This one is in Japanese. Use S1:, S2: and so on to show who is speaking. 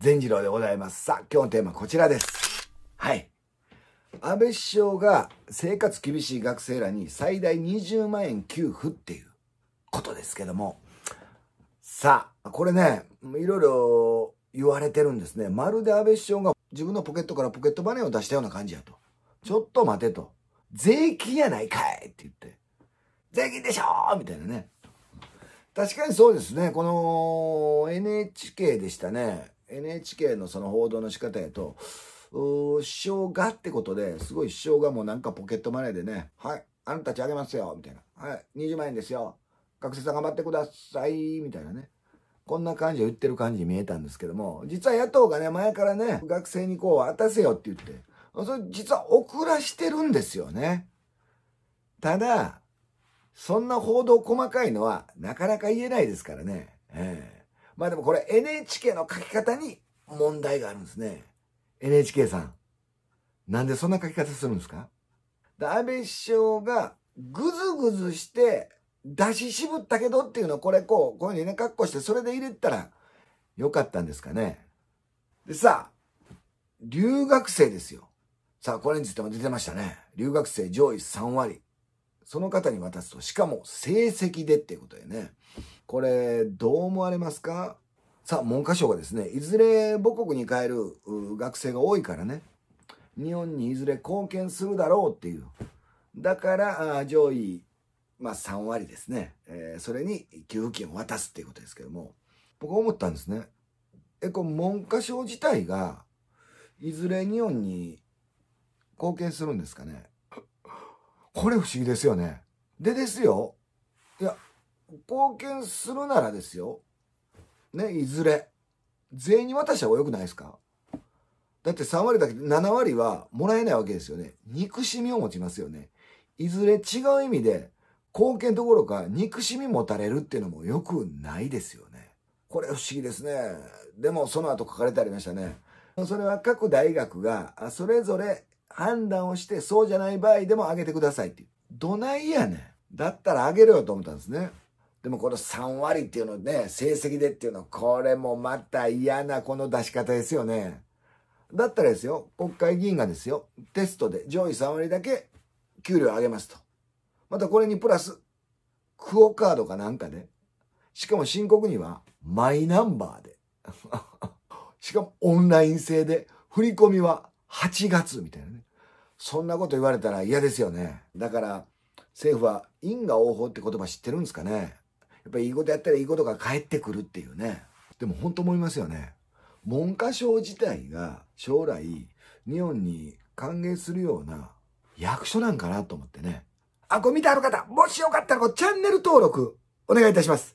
S1: 善次郎でございます。さあ、今日のテーマこちらです。はい。安倍首相が生活厳しい学生らに最大20万円給付っていうことですけども。さあ、これね、いろいろ言われてるんですね。まるで安倍首相が自分のポケットからポケットバネを出したような感じやと。ちょっと待てと。税金やないかいって言って。税金でしょみたいなね。確かにそうですね。この NHK でしたね。NHK のその報道の仕方やと、うー、首相がってことですごい首相がもうなんかポケットマネーでね、はい、あんたたちあげますよ、みたいな。はい、20万円ですよ。学生さん頑張ってください、みたいなね。こんな感じで言ってる感じに見えたんですけども、実は野党がね、前からね、学生にこう渡せよって言って、それ実は遅らしてるんですよね。ただ、そんな報道細かいのはなかなか言えないですからね。ええまあでもこれ NHK の書き方に問題があるんですね。NHK さん。なんでそんな書き方するんですか安倍首相がぐずぐずして出し渋ったけどっていうのをこれこう、こういうふうにね、格好してそれで入れたらよかったんですかね。でさ、留学生ですよ。さあ、これについても出てましたね。留学生上位3割。その方に渡すと、しかも成績でっていうことでね。これ、どう思われますかさあ、文科省がですね、いずれ母国に帰る学生が多いからね、日本にいずれ貢献するだろうっていう。だから、上位、まあ3割ですね、えー、それに給付金を渡すっていうことですけども、僕思ったんですね。え、これ文科省自体が、いずれ日本に貢献するんですかねこれ不思議ですよね。でですよ。いや、貢献するならですよ。ね、いずれ。全員に渡した方が良くないですかだって3割だけで7割はもらえないわけですよね。憎しみを持ちますよね。いずれ違う意味で貢献どころか憎しみ持たれるっていうのも良くないですよね。これ不思議ですね。でもその後書かれてありましたね。それは各大学がそれぞれ判断をして、そうじゃない場合でもあげてくださいっていう。どないやねん。だったらあげるよと思ったんですね。でもこの3割っていうのね、成績でっていうの、これもまた嫌なこの出し方ですよね。だったらですよ、国会議員がですよ、テストで上位3割だけ給料上げますと。またこれにプラス、クオカードかなんかで、しかも申告にはマイナンバーで、しかもオンライン制で、振り込みは8月みたいなね。そんなこと言われたら嫌ですよね。だから、政府は因果応報って言葉知ってるんですかね。やっぱりいいことやったらいいことが返ってくるっていうね。でも本当思いますよね。文科省自体が将来、日本に歓迎するような役所なんかなと思ってね。あ、れ見てある方、もしよかったらチャンネル登録お願いいたします。